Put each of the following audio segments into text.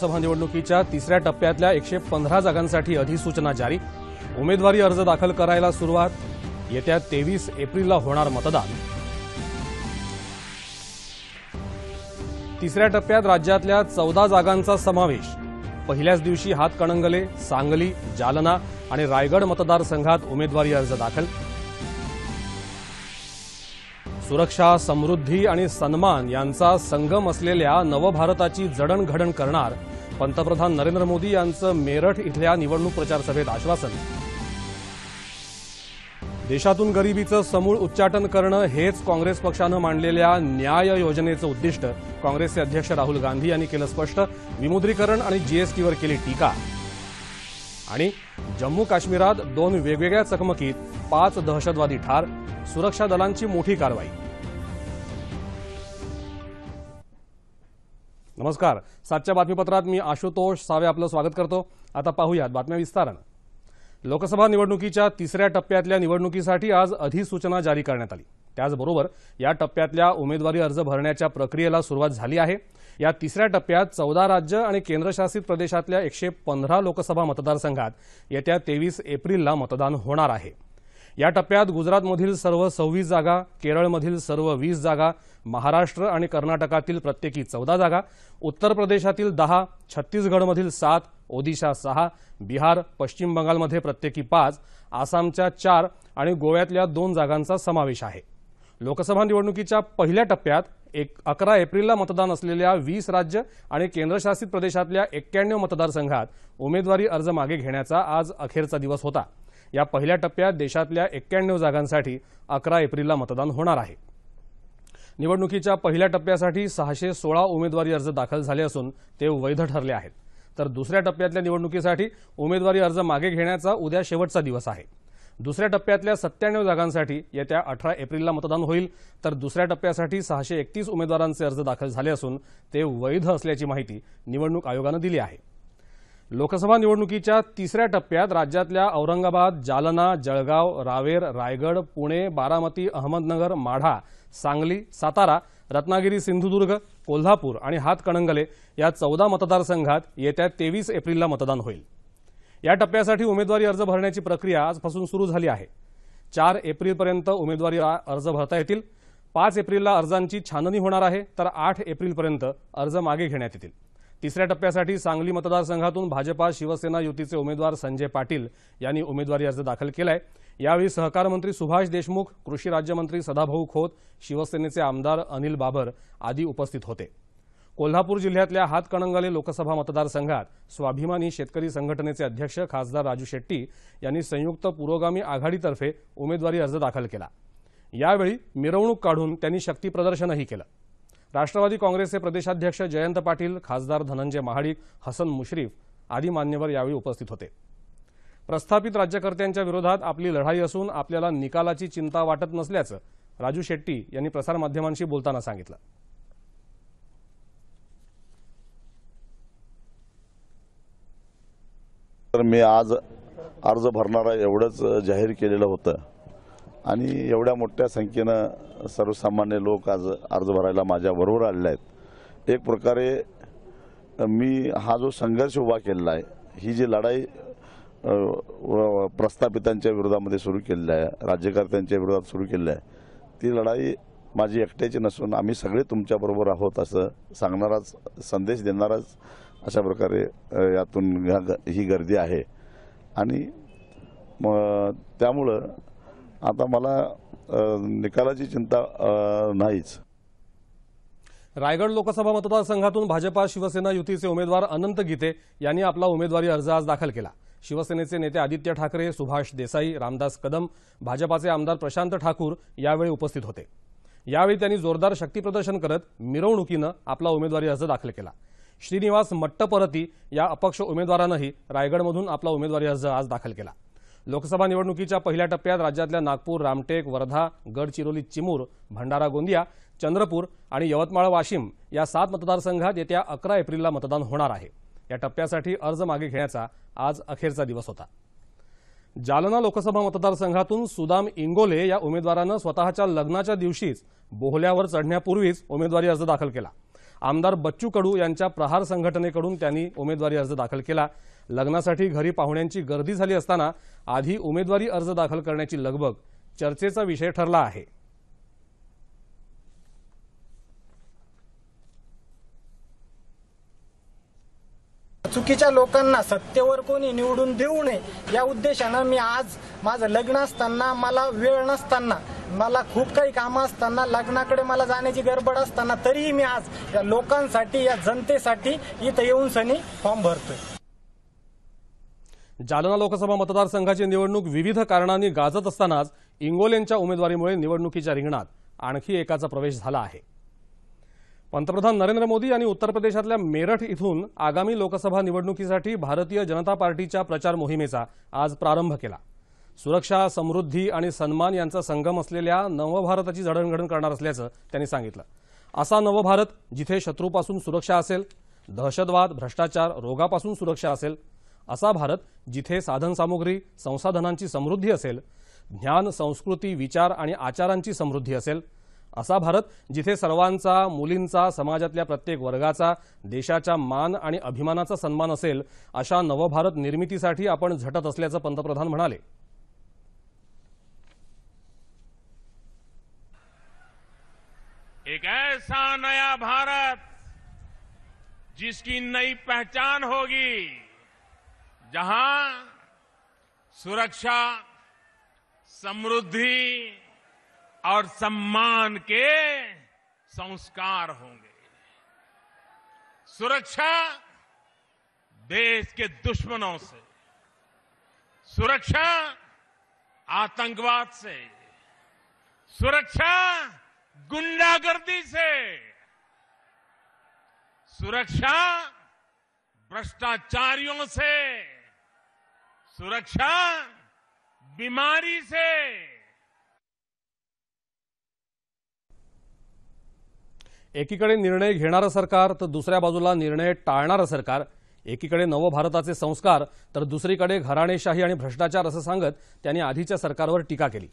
लोकसभा निवडणुकीच्या तिसऱ्या टप्प्यातल्या एकशे पंधरा जागांसाठी अधिसूचना जारी उमेदवारी अर्ज दाखल करायला सुरुवात येत्या तेवीस एप्रिलला होणार मतदान तिसऱ्या टप्प्यात राज्यातल्या चौदा जागांचा समावेश पहिल्याच दिवशी हातकणंगले सांगली जालना आणि रायगड मतदारसंघात उमेदवारी अर्ज दाखल सुरक्षा समृद्धी आणि सन्मान यांचा संगम असलेल्या नवभारताची जडणघडण करणार पंतप्रधान नरेंद्र मोदी यांचं मेरठ इथल्या निवडणूक प्रचार सभेत आश्वासन देशातून गरिबीचं समूळ उच्चाटन करणं हेच काँग्रेस पक्षानं मांडलेल्या न्याय योजनेचं उद्दिष्ट काँग्रेसचे अध्यक्ष राहुल गांधी यांनी केलं स्पष्ट विमुद्रीकरण आणि जीएसटीवर केली टीका आणि जम्मू काश्मीरात दोन वेगवेगळ्या चकमकीत पाच दहशतवादी ठार सुरक्षा दलांची मोठी कारवाई नमस्कार सातच्या बातमीपत्रात मी आशुतोष सावे आपलं स्वागत करतो आता पाहूयात बातम्या विस्तारानं लोकसभा निवडणुकीच्या तिसऱ्या टप्प्यातल्या निवडणुकीसाठी आज अधिसूचना जारी करण्यात आली त्याचबरोबर या टप्प्यातल्या उमेदवारी अर्ज भरण्याच्या प्रक्रियेला सुरुवात झाली आहे या तिसऱ्या टप्प्यात चौदा राज्य आणि केंद्रशासित प्रदेशातल्या एकशे पंधरा लोकसभा मतदारसंघात येत्या तेवीस एप्रिलला मतदान होणार आहे या टप्प्यात गुजरातमधील सर्व सव्वीस जागा केरळमधील सर्व वीस जागा महाराष्ट्र आणि कर्नाटकातील प्रत्येकी चौदा जागा उत्तर प्रदेशातील दहा छत्तीसगडमधील सात ओदिशा सहा बिहार पश्चिम बंगालमध्ये प्रत्येकी पाच आसामच्या चार आणि गोव्यातल्या दोन जागांचा समावेश आहे लोकसभा निवडणुकीच्या पहिल्या टप्प्यात एक अकरा एप्रिलला मतदान असलेल्या वीस राज्य आणि केंद्रशासित प्रदेशातल्या एक्क्याण्णव मतदारसंघात उमेदवारी अर्ज मागे घेण्याचा आज अखेरचा दिवस होता या पहिल्या टप्प्यात देशातल्या एक्क्याण्णव जागांसाठी अकरा एप्रिलला मतदान होणार आहे निवडणुकीच्या पहिल्या टप्प्यासाठी सहाशे सोळा उमेदवारी अर्ज दाखल झाले असून ते वैध ठरले आहेत तर दुसऱ्या टप्प्यातल्या निवडणुकीसाठी उमेदवारी अर्ज मागे घेण्याचा उद्या शेवटचा दिवस आहे दुसऱ्या टप्प्यातल्या सत्त्याण्णव जागांसाठी येत्या अठरा एप्रिलला मतदान होईल तर दुसऱ्या टप्प्यासाठी सहाशे एकतीस उमेदवारांचे अर्ज दाखल झाले असून ते वैध असल्याची माहिती निवडणूक आयोगानं दिली आहे लोकसभा निवडणुकीच्या तिसऱ्या टप्प्यात राज्यातल्या औरंगाबाद जालना जळगाव रावेर रायगड पुणे बारामती अहमदनगर माढा सांगली सातारा रत्नागिरी सिंधुदुर्ग कोल्हापूर आणि हातकणंगले या चौदा मतदारसंघात येत्या तेवीस एप्रिलला मतदान होईल या टप्प्यासाठी उमेदवारी अर्ज भरण्याची प्रक्रिया आजपासून सुरू झाली आहे चार एप्रिलपर्यंत उमेदवारी अर्ज भरता येतील पाच एप्रिलला अर्जांची छाननी होणार आहे तर आठ एप्रिलपर्यंत अर्ज मागे घेण्यात येतील तिसऱ्या टप्प्यासाठी सांगली मतदारसंघातून भाजपा शिवसेना युतीचे उमेदवार संजय पाटील यांनी उमेदवारी अर्ज दाखल केला आहे यावेळी सहकार मंत्री सुभाष देशमुख कृषी राज्यमंत्री सदाभाऊ खोत शिवसेनेचे आमदार अनिल बाबर आदी उपस्थित होते कोल्हापूर जिल्ह्यातल्या हातकणंगाले लोकसभा मतदारसंघात स्वाभिमानी शेतकरी संघटनेचे अध्यक्ष खासदार राजू शेट्टी यांनी संयुक्त पुरोगामी आघाडीतर्फे उमेदवारी अर्ज दाखल केला यावेळी मिरवणूक काढून त्यांनी शक्तीप्रदर्शनही केलं राष्ट्रवादी काँग्रेसचे प्रदेशाध्यक्ष जयंत पाटील खासदार धनंजय महाडिक हसन मुश्रीफ आदी मान्यवर यावेळी उपस्थित होते प्रस्थापित राज्यकर्त्यांच्या विरोधात आपली लढाई असून आपल्याला निकालाची चिंता वाटत नसल्याचं राजू शेट्टी यांनी प्रसारमाध्यमांशी बोलताना सांगितलं तर मी आज अर्ज भरणारा एवढंच जाहीर केलेलं होतं आणि एवढ्या मोठ्या संख्येनं सर्वसामान्य लोक आज अर्ज भरायला माझ्याबरोबर आलेले आहेत एक प्रकारे मी हा जो संघर्ष उभा केलेला आहे ही जी लढाई प्रस्थापितांच्या विरोधामध्ये सुरू केलेली आहे राज्यकर्त्यांच्या विरोधात सुरू केलेली आहे ती लढाई माझी एकट्याची नसून आम्ही सगळे तुमच्याबरोबर आहोत असं सांगणाराच संदेश देणाराच अशा प्रकारे यातून ही गर्दी आहे आणि त्यामुळं आता मला निकालाची चिंता नाहीच रायगड लोकसभा मतदारसंघातून भाजपा शिवसेना युतीचे उमेदवार अनंत गीते यांनी आपला उमेदवारी अर्ज आज दाखल केला शिवसेनेचे नेते आदित्य ठाकरे सुभाष देसाई रामदास कदम भाजपाचे आमदार प्रशांत ठाकूर यावेळी उपस्थित होते यावेळी त्यांनी जोरदार शक्तीप्रदर्शन करत मिरवणुकीनं आपला उमेदवारी अर्ज दाखल केला श्रीनिवास मट्टपरती या अपक्ष उमेदवारानंही रायगडमधून आपला उमेदवारी अर्ज आज दाखल केला लोकसभा निवडणुकीच्या पहिल्या टप्प्यात राज्यातल्या नागपूर रामटेक वर्धा गडचिरोली चिमूर भंडारा गोंदिया चंद्रपूर आणि यवतमाळ वाशिम या सात मतदारसंघात येत्या अकरा एप्रिलला मतदान होणार आहे या टप्प्यासाठी अर्ज मागे घेण्याचा आज अखेरचा दिवस होता जालना लोकसभा मतदारसंघातून सुदाम इंगोले या उमेदवारानं स्वतःच्या लग्नाच्या दिवशीच बोहल्यावर चढण्यापूर्वीच उमेदवारी अर्ज दाखल केला आमदार बच्चू कडू यांच्या प्रहार संघटनेकडून त्यांनी उमेदवारी अर्ज दाखल केला लग्नासाठी घरी पाहुण्यांची गर्दी झाली असताना आधी उमेदवारी अर्ज दाखल करण्याची लगबग चर्चेचा विषय ठरला आहे चुकीच्या लोकांना सत्तेवर कोणी निवडून देऊ नये या उद्देशानं मी आज माझं लग्न असताना मला वेळ नसताना मला खूप काही कामं असताना लग्नाकडे मला जाण्याची गडबड असताना तरीही मी आज या लोकांसाठी या जनतेसाठी इथं येऊन सनी फॉर्म भरतोय जालना लोकसभा मतदारसंघाची निवडणूक विविध कारणांनी गाजत असतानाच इंगोलेंच्या उमेदवारीमुळे निवडणुकीच्या रिंगणात आणखी एकाचा प्रवेश झाला आहे पंतप्रधान नरेंद्र मोदी यांनी उत्तर प्रदेशातल्या मेरठ इथून आगामी लोकसभा निवडणुकीसाठी भारतीय जनता पार्टीच्या प्रचार मोहिमेचा आज प्रारंभ केला सुरक्षा समृद्धी आणि सन्मान यांचा संगम असलेल्या नवभारताची जडणघडण करणार असल्याचं त्यांनी सांगितलं असा नवभारत जिथे शत्रूपासून सुरक्षा असेल दहशतवाद भ्रष्टाचार रोगापासून सुरक्षा असेल असा भारत जिथे साधनसामुग्री संसाधनांची समृद्धी असेल ज्ञान संस्कृती विचार आणि आचारांची समृद्धी असेल असा भारत जिथे सर्वांचा मुलींचा समाजातल्या प्रत्येक वर्गाचा देशाच्या मान आणि अभिमानाचा सन्मान असेल अशा नवभारत निर्मितीसाठी आपण झटत असल्याचं पंतप्रधान म्हणाले एक ऐसा नया भारत जिसकी नई पहचान होगी जहां सुरक्षा समृद्धी और सम्मान के संस्कार होंगे सुरक्षा देश के दुश्मनों से सुरक्षा आतंकवाद से सुरक्षा गुंडागर्दी से सुरक्षा भ्रष्टाचारियों से सुरक्षा बीमारी से एकीकडे निर्णय घेणारं सरकार तर दुसऱ्या बाजूला निर्णय टाळणारं सरकार एकीकडे नवभारताचे संस्कार तर दुसरीकडे घराणेशाही आणि भ्रष्टाचार असं सांगत त्यांनी आधीच्या सरकारवर टीका केली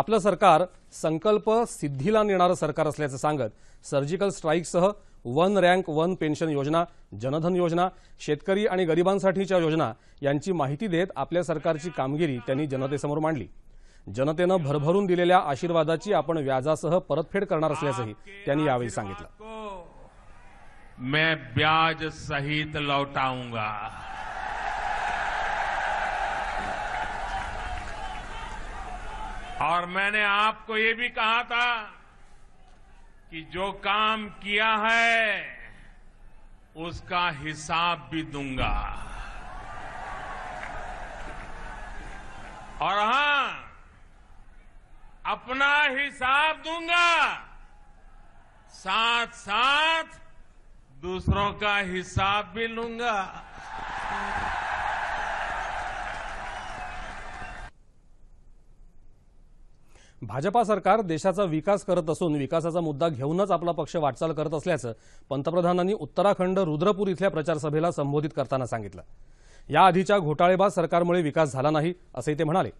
आपलं सरकार संकल्प सिद्धीला नेणारं सरकार असल्याचं सांगत सर्जिकल स्ट्राईकसह वन रँक वन पेन्शन योजना जनधन योजना शेतकरी आणि गरिबांसाठीच्या योजना यांची माहिती देत आपल्या सरकारची कामगिरी त्यांनी जनतेसमोर मांडली भरभर दिल्ली आशीर्वादा की अपन व्याजासह परतफेड करना असल्याचंही मैं ब्याज सहित लौटाऊंगा और मैंने आपको ये भी कहा था कि जो काम किया है उसका हिसाब भी दूंगा और हां अपना हिसाब दूंगा साथ साथ दूसरों का हिसाब भी लूंगा भाजपा सरकार देशाचा विकास करत असून विकासाचा मुद्दा घेऊनच आपला पक्ष वाटचाल करत असल्याचं पंतप्रधानांनी उत्तराखंड रुद्रपूर इथल्या प्रचारसभेला संबोधित करताना सांगितलं याआधीच्या घोटाळेबाज सरकारमुळे विकास झाला नाही असंही ते म्हणाले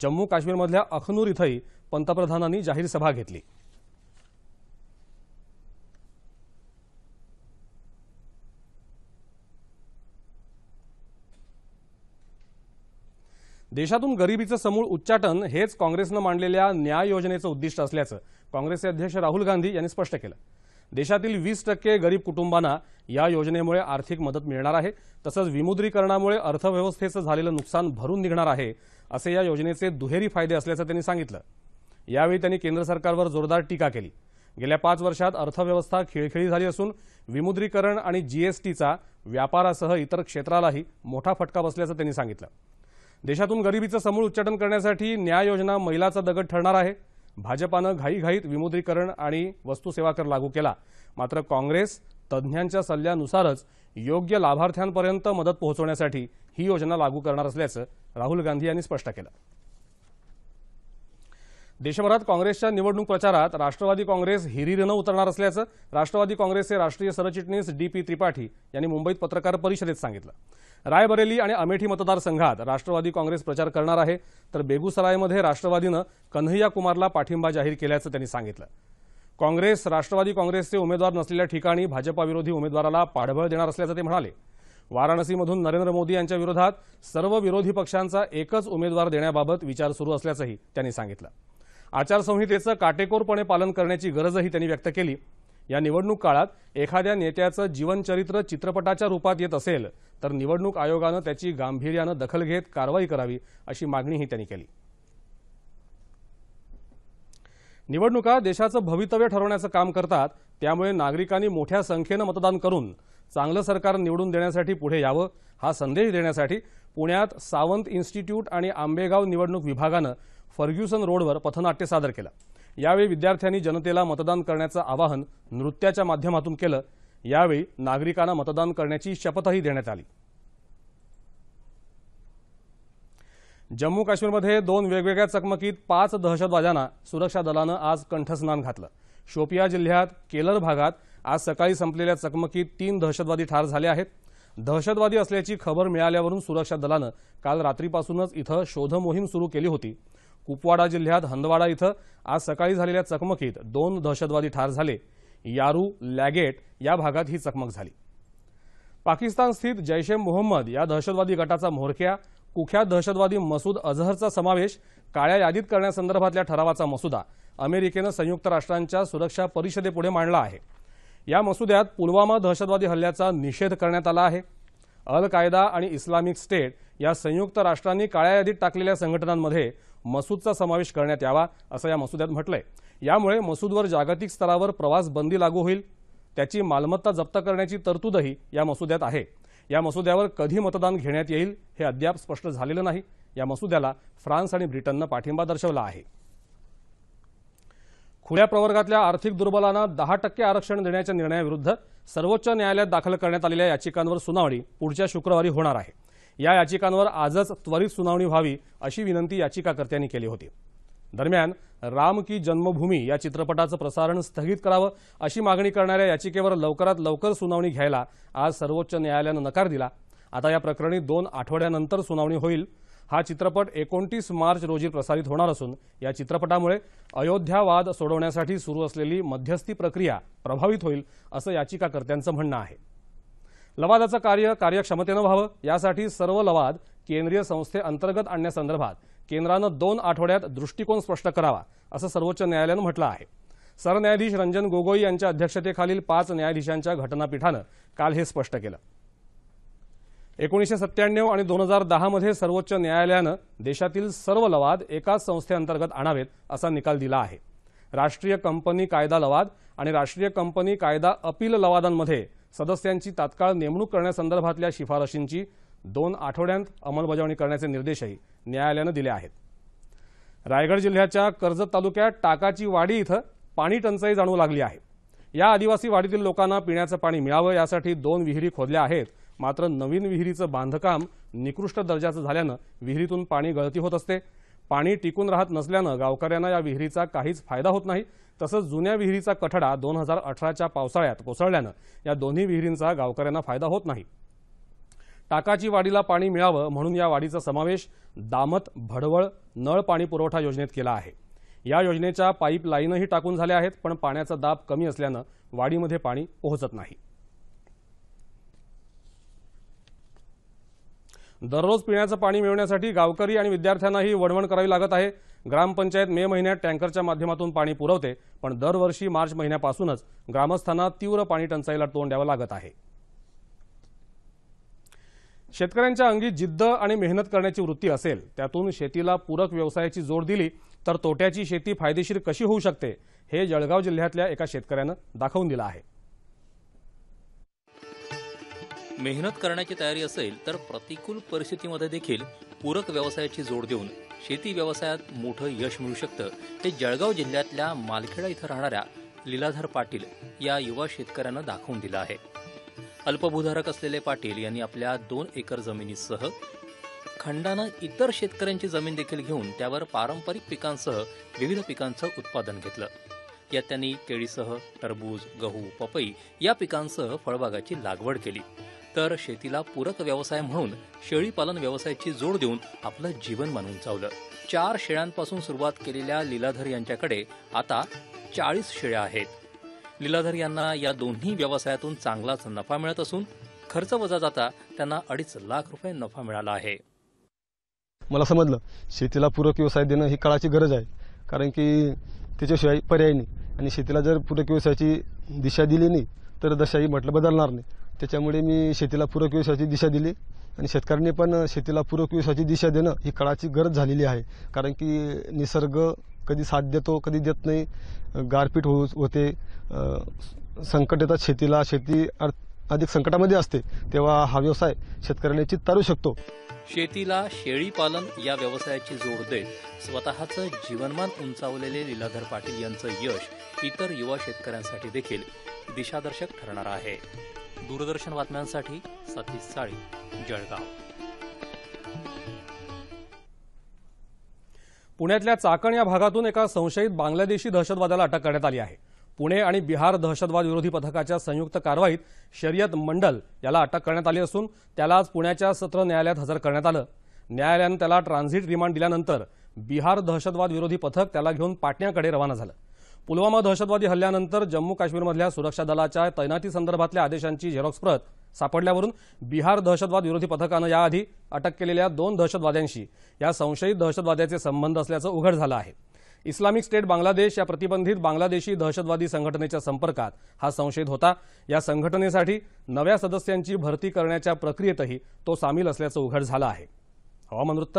जम्मू काश्मीरमधल्या अखनूर इथंही पंतप्रधानांनी जाहीर सभा घेतली देशातून गरिबीचं समूळ उच्चाटन हेच काँग्रेसनं मांडलेल्या न्याय योजनेचं उद्दिष्ट असल्याचं काँग्रेसचे अध्यक्ष राहुल गांधी यांनी स्पष्ट केलं देशातील वीस टक्के गरीब कुटुंबांना या योजनेमुळे आर्थिक मदत मिळणार आहे तसंच विमुद्रीकरणामुळे अर्थव्यवस्थेचं झालेलं नुकसान भरून निघणार आहे असे या योजनेचे दुहेरी फायदे असल्याचं त्यांनी सांगितलं यावेळी त्यांनी केंद्र सरकारवर जोरदार टीका केली गेल्या पाच वर्षात अर्थव्यवस्था खिळखिळी झाली असून विमुद्रीकरण आणि जीएसटीचा व्यापारासह इतर क्षेत्रालाही मोठा फटका बसल्याचं त्यांनी सांगितलं देशातून गरिबीचं समूळ उच्चाटन करण्यासाठी न्याय योजना महिलाचा दगड ठरणार आहे भाजपानं घाईघाईत विमुद्रीकरण आणि वस्तूसेवा कर लागू केला मात्र काँग्रेस तज्ञांच्या सल्ल्यानुसारच योग्य लाभार्थ्यांपर्यंत मदत पोहोचवण्यासाठी ही योजना लागू करणार असल्याचं राहुल गांधी यांनी स्पष्ट केलं देशभरात काँग्रेसच्या निवडणूक प्रचारात राष्ट्रवादी काँग्रेस हिरीरीनं उतरणार असल्याचं राष्ट्रवादी काँग्रेसचे राष्ट्रीय सरचिटणीस डी पी त्रिपाठी यांनी मुंबईत पत्रकार परिषदेत सांगितलं रायबरेली आणि अमेठी मतदारसंघात राष्ट्रवादी काँग्रेस प्रचार करणार आहे तर बेगुसरायमध्ये राष्ट्रवादीनं कन्हैया कुमारला पाठिंबा जाहीर केल्याचं त्यांनी सांगितलं काँग्रेस राष्ट्रवादी काँग्रेसचे उमेदवार नसलेल्या ठिकाणी भाजपाविरोधी उमेदवाराला पाठबळ देणार असल्याचं ते म्हणाले वाराणसीमधून नरेंद्र मोदी यांच्या विरोधात सर्व विरोधी पक्षांचा एकच उमेदवार देण्याबाबत विचार सुरू असल्याचंही त्यांनी सांगितलं आचारसंहितेचं काटेकोरपणे पालन करण्याची गरजही त्यांनी व्यक्त केली या निवडणूक काळात एखाद्या नेत्याचं जीवनचरित्र चित्रपटाच्या रूपात येत असेल तर निवडणूक आयोगानं त्याची गांभीर्यानं दखल घेत कारवाई करावी अशी मागणीही त्यांनी केली निवडणुका देशाचं भवितव्य ठरवण्याचं काम करतात त्यामुळे नागरिकांनी मोठ्या संख्येनं मतदान करून चांगलं सरकार निवडून देण्यासाठी पुढे यावं हा संदेश देण्यासाठी पुण्यात सावंत इन्स्टिट्यूट आणि आंबेगाव निवडणूक विभागानं फर्ग्युसन रोडवर पथनाट्य सादर केलं यावेळी विद्यार्थ्यांनी जनतेला मतदान करण्याचं आवाहन नृत्याच्या माध्यमातून केलं यावेळी नागरिकांना मतदान करण्याची शपथही देण्यात आली जम्मू काश्मीरमध्ये दोन वेगवेगळ्या चकमकीत पाच दहशतवाद्यांना सुरक्षा दलानं आज कंठस्नान घातलं शोपिया जिल्ह्यात केलर भागात आज सकाळी संपलेल्या चकमकीत तीन दहशतवादी ठार झाले आहेत दहशतवादी असल्याची खबर मिळाल्यावरून सुरक्षा दलानं काल रात्रीपासूनच इथं शोधमोहीम सुरू केली होती कुपवाडा जिल्ह्यात हंदवाडा इथं आज सकाळी झालेल्या चकमकीत दोन दहशतवादी ठार झाले यारू लॅगेट या भागात ही चकमक झाली पाकिस्तान स्थित जैश ए मोहम्मद या दहशतवादी गटाचा म्होरक्या कुख्यात दहशतवादी मसूद अझहरचा समावेश काळ्या यादीत करण्यासंदर्भातल्या ठरावाचा मसुदा अमेरिकेनं संयुक्त राष्ट्रांच्या सुरक्षा परिषदेपुढे मांडला आहे या मसुद्यात पुलवामा दहशतवादी हल्ल्याचा निषेध करण्यात आला आहे अल कायदा आणि इस्लामिक स्टेट या संयुक्त राष्ट्रांनी काळ्या यादीत टाकलेल्या संघटनांमध्ये मसूदचा समावेश करण्यात यावा असं या मसुद्यात म्हटलंय यामुळे मसूदवर जागतिक स्तरावर प्रवास बंदी लागू होईल त्याची मालमत्ता जप्त करण्याची तरतूदही या मसुद्यात आहे या मसुद्यावर कधी मतदान घेण्यात येईल हे अद्याप स्पष्ट झालेलं नाही या मसुद्याला फ्रान्स आणि ब्रिटननं पाठिंबा दर्शवला आहे खुल्या प्रवर्गातल्या आर्थिक दुर्बलांना दहा टक्के आरक्षण देण्याच्या निर्णयाविरुद्ध सर्वोच्च न्यायालयात दाखल करण्यात आलेल्या याचिकांवर सुनावणी पुढच्या शुक्रवारी होणार आहे या याचिकांवर आजच त्वरित सुनावणी व्हावी अशी विनंती याचिकाकर्त्यांनी केली होती दरम्यान राम की जन्मभूमी या चित्रपटाचं प्रसारण स्थगित करावं अशी मागणी करणाऱ्या याचिकेवर लवकरात लवकर सुनावणी घ्यायला आज सर्वोच्च न्यायालयानं नकार दिला आता या प्रकरणी दोन आठवड्यानंतर सुनावणी होईल हा चित्रपट एकोणतीस मार्च रोजी प्रसारित होणार असून या चित्रपटामुळे अयोध्या वाद सोडवण्यासाठी सुरू असलेली मध्यस्थी प्रक्रिया प्रभावित होईल असं याचिकाकर्त्यांचं म्हणणं आहे लवादाचं कार्य कार्यक्षमतेनं व्हावं यासाठी सर्व लवाद केंद्रीय संस्थेअंतर्गत आणण्यासंदर्भात केंद्रानं दोन आठवड्यात दृष्टिकोन स्पष्ट करावा असं सर्वोच्च न्यायालयानं म्हटलं आहे सरन्यायाधीश रंजन गोगोई यांच्या अध्यक्षतेखालील पाच न्यायाधीशांच्या घटनापीठानं काल हे स्पष्ट केलं एकोणीसशे सत्त्याण्णव आणि दोन हजार दहामध्ये सर्वोच्च न्यायालयानं देशातील सर्व लवाद एकाच संस्थेअंतर्गत आणावेत असा निकाल दिला आहे राष्ट्रीय कंपनी कायदा लवाद आणि राष्ट्रीय कंपनी कायदा अपील लवादांमध्ये सदस्यांची तात्काळ नेमणूक करण्यासंदर्भातल्या शिफारशींची दोन आठवड्यांत अंमलबजावणी करण्याचे निर्देशही न्यायालयानं दिले आहेत रायगड जिल्ह्याच्या कर्जत तालुक्यात टाकाची वाडी इथं पाणी टंचाई जाणू लागली आहे या आदिवासी वाडीतील लोकांना पिण्याचं पाणी मिळावं यासाठी दोन विहिरी खोदल्या आहेत मात्र नवीन विहिरीचं बांधकाम निकृष्ट दर्जाचं झाल्यानं विहिरीतून पाणी गळती होत असते पाणी टिकून राहत नसल्यानं गावकऱ्यांना या विहिरीचा काहीच फायदा होत नाही तसंच जुन्या विहिरीचा कठडा दोन हजार अठराच्या पावसाळ्यात कोसळल्यानं या दोन्ही विहिरींचा गावकऱ्यांना फायदा होत नाही टाकाची वाडीला पाणी मिळावं म्हणून या वाडीचा समावेश दामत भडवळ नळ पाणी पुरवठा योजनेत केला आहे या योजनेच्या पाईपलाईनही टाकून झाल्या आहेत पण पाण्याचा दाब कमी असल्यानं वाडीमध्ये पाणी पोहोचत नाही दररोज पिण्याचं पाणी मिळवण्यासाठी गावकरी आणि विद्यार्थ्यांनाही वणवण करावी लागत आहे ग्रामपंचायत मे महिन्यात टँकरच्या माध्यमातून पाणी पुरवते पण दरवर्षी मार्च महिन्यापासूनच ग्रामस्थांना तीव्र पाणी टंचाईला तोंड द्यावं लागत आहे शेतकऱ्यांच्या अंगी जिद्द आणि मेहनत करण्याची वृत्ती असेल त्यातून शेतीला पूरक व्यवसायाची जोड दिली तर तोट्याची शेती फायदेशीर कशी होऊ शकते हे जळगाव जिल्ह्यातल्या एका शेतकऱ्यानं दाखवून दिलं आहे मेहनत करण्याची तयारी असेल तर प्रतिकूल परिस्थितीमध्ये देखील पूरक व्यवसायाची जोड देऊन शेती व्यवसायात मोठं यश मिळू शकतं ते जळगाव जिल्ह्यातल्या मालखेडा इथं राहणाऱ्या लीलाधर पाटील या युवा शेतकऱ्यानं दाखवून दिलं आहे अल्पभूधारक असलेले पाटील यांनी आपल्या दोन एकर जमिनीसह खंडानं इतर शेतकऱ्यांची जमीन देखील घेऊन त्यावर पारंपरिक पिकांसह विविध पिकांचं उत्पादन घेतलं यात त्यांनी केळीसह टरबूज गहू पपई या पिकांसह फळबागाची लागवड केली तर शेतीला पूरक व्यवसाय म्हणून शेळीपालन व्यवसायाची जोड देऊन आपलं मानून चावलं चार शेळ्यांपासून सुरुवात केलेल्या लीलाधर यांच्याकडे आता चाळीस शेळ्या आहेत लीलाधर यांना या दोन्ही व्यवसायातून चांगलाच नफा मिळत असून खर्च वजा जाता त्यांना अडीच लाख रुपये नफा मिळाला आहे मला समजलं शेतीला पूरक व्यवसाय देणं ही काळाची गरज आहे कारण की त्याच्याशिवाय पर्याय नाही आणि शेतीला जर पूरक व्यवसायाची दिशा दिली नाही तर दशाही म्हटलं बदलणार नाही त्याच्यामुळे मी शेतीला पूरक व्यवसायाची दिशा दिली आणि शेतकऱ्यांनी पण शेतीला पूरक व्यवसायाची दिशा देणं ही काळाची गरज झालेली आहे कारण की निसर्ग कधी साथ देतो कधी देत नाही गारपीट हो होते संकट येतात शेतीला शेती अधिक संकटामध्ये असते तेव्हा हा व्यवसाय शेतकऱ्याने तारू शकतो शेतीला शेळी पालन या व्यवसायाची जोड देत स्वतःचं जीवनमान उंचावलेले लीलाधर पाटील यांचं यश इतर युवा शेतकऱ्यांसाठी देखील दिशादर्शक ठरणार आहे दूरदर्शन बातम्यांसाठी सतीश साळी जळगाव पुण्यातल्या चाकण या भागातून एका संशयित बांगलादेशी दहशतवादाला अटक करण्यात आली आहे पुणे आणि बिहार दहशतवाद विरोधी पथकाच्या संयुक्त कारवाईत शर्यत मंडल याला अटक करण्यात आली असून त्याला आज पुण्याच्या सत्र न्यायालयात हजर करण्यात आलं न्यायालयानं त्याला ट्रान्झिट रिमांड दिल्यानंतर बिहार दहशतवाद विरोधी पथक त्याला घेऊन पाटण्याकडे रवाना झालं पुलवामा दहशतवादी हल्ल्यानंतर जम्मू काश्मीरमधल्या सुरक्षा दलाच्या तैनाती संदर्भातल्या आदेशांची झेरॉक्स प्रत सापडल्यावरून बिहार दहशतवाद विरोधी पथकानं याआधी अटक केलेल्या दोन दहशतवाद्यांशी या संशयित दहशतवाद्याचे संबंध असल्याचं उघड झालं आहे इस्लामिक स्टेट बांगलादेश या प्रतिबंधित बांगलादेशी दहशतवादी संघटनेच्या संपर्कात हा संशयित होता या संघटनेसाठी नव्या सदस्यांची भरती करण्याच्या प्रक्रियेतही तो सामील असल्याचं उघड झालं आहे हवामान वृत्त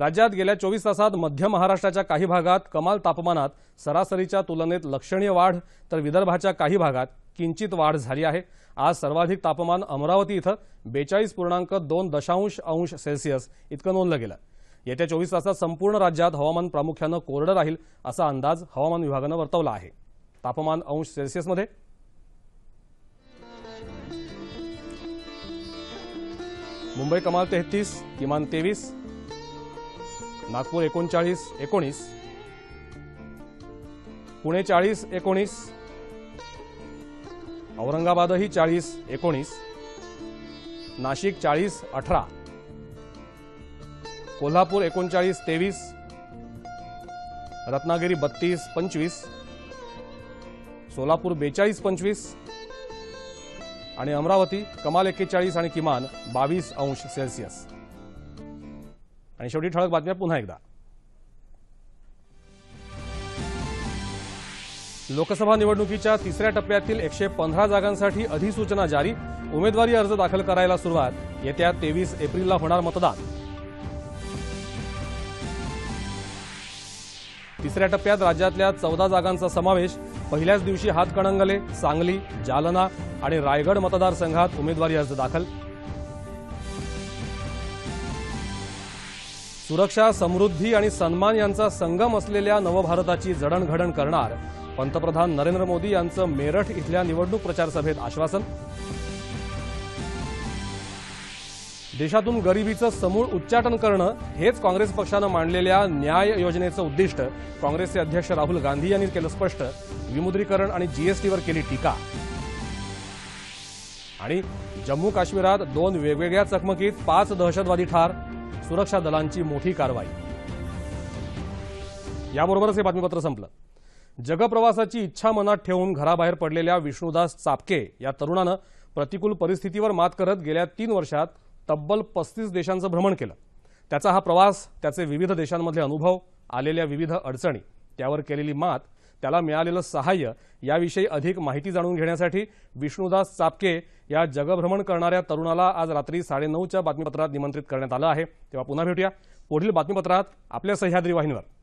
राज्यात गेल्या चोवीस तासात मध्य महाराष्ट्राच्या काही भागात कमाल तापमानात सरासरीच्या तुलनेत लक्षणीय वाढ तर विदर्भाच्या काही भागात किंचित वाढ झाली आहे आज सर्वाधिक तापमान अमरावती इथं बेचाळीस पूर्णांक दोन दशांश अंश सेल्सिअस इतकं नोंदलं गेलं येत्या चोवीस तासात संपूर्ण राज्यात हवामान प्रामुख्यानं कोरडं राहील असा अंदाज हवामान विभागानं वर्तवला आहे तापमान अंश सेल्सिअसमध्ये मुंबई कमाल तेहतीस किमान तेवीस नागपूर एकोणचाळीस एकोणीस पुणे चाळीस एकोणीस औरंगाबादही चाळीस एकोणीस नाशिक चाळीस अठरा कोल्हापूर एकोणचाळीस तेवीस रत्नागिरी बत्तीस पंचवीस सोलापूर बेचाळीस पंचवीस आणि अमरावती कमाल एक्केचाळीस आणि किमान बावीस अंश सेल्सिअस आणि शेवटी ठळक बातम्या पुन्हा एकदा लोकसभा निवडणुकीच्या तिसऱ्या टप्प्यातील एकशे पंधरा जागांसाठी अधिसूचना जारी उमेदवारी अर्ज दाखल करायला सुरुवात येत्या तेवीस एप्रिलला होणार मतदान तिसऱ्या टप्प्यात राज्यातल्या चौदा जागांचा समावेश पहिल्याच दिवशी हातकणंगले सांगली जालना आणि रायगड मतदारसंघात उमेदवारी अर्ज दाखल सुरक्षा समृद्धी आणि सन्मान यांचा संगम असलेल्या नवभारताची जडणघडण करणार पंतप्रधान नरेंद्र मोदी यांचं मेरठ इथल्या निवडणूक प्रचारसभेत आश्वासन देशातून गरिबीचं समूळ उच्चाटन करणं हेच काँग्रेस पक्षानं मांडलेल्या न्याय योजनेचं उद्दिष्ट काँग्रेसचे अध्यक्ष राहुल गांधी यांनी केलं स्पष्ट विमुद्रीकरण आणि जीएसटीवर केली टीका आणि जम्मू काश्मीरात दोन वेगवेगळ्या चकमकीत पाच दहशतवादी ठार सुरक्षा दलांची मोठी कारवाई याबरोबरच हे बातमीपत्र संपलं जगप्रवासाची इच्छा मनात ठेवून घराबाहेर पडलेल्या विष्णुदास चापके या तरुणानं प्रतिकूल परिस्थितीवर मात करत गेल्या तीन वर्षात तब्बल पस्तीस देशांचं भ्रमण केलं त्याचा हा प्रवास त्याचे विविध देशांमधले अनुभव आलेल्या विविध अडचणी त्यावर केलेली मात त्याला मिळालेलं सहाय्य याविषयी अधिक माहिती जाणून घेण्यासाठी विष्णुदास चापके या जगभ्रमण करणाऱ्या तरुणाला आज रात्री साडेनऊच्या बातमीपत्रात निमंत्रित करण्यात आलं आहे तेव्हा पुन्हा भेटूया पुढील बातमीपत्रात आपल्या सह्याद्री वाहिनीवर